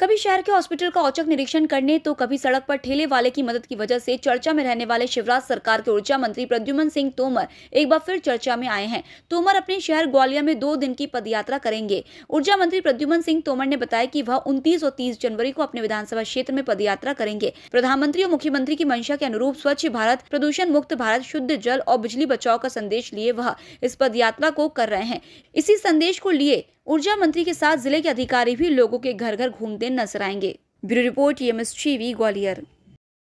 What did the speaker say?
कभी शहर के हॉस्पिटल का औचक निरीक्षण करने तो कभी सड़क पर ठेले वाले की मदद की वजह से चर्चा में रहने वाले शिवराज सरकार के ऊर्जा मंत्री प्रद्युमन सिंह तोमर एक बार फिर चर्चा में आए हैं तोमर अपने शहर ग्वालियर में दो दिन की पदयात्रा करेंगे ऊर्जा मंत्री प्रद्युमन सिंह तोमर ने बताया कि वह उन्तीस और तीस जनवरी को अपने विधानसभा क्षेत्र में पदयात्रा करेंगे प्रधानमंत्री और मुख्यमंत्री की मंशा के अनुरूप स्वच्छ भारत प्रदूषण मुक्त भारत शुद्ध जल और बिजली बचाव का संदेश लिए वह इस पद को कर रहे हैं इसी संदेश को लिए ऊर्जा मंत्री के साथ जिले के अधिकारी भी लोगों के घर घर घूमते नजर आएंगे ब्यूरो रिपोर्ट ग्वालियर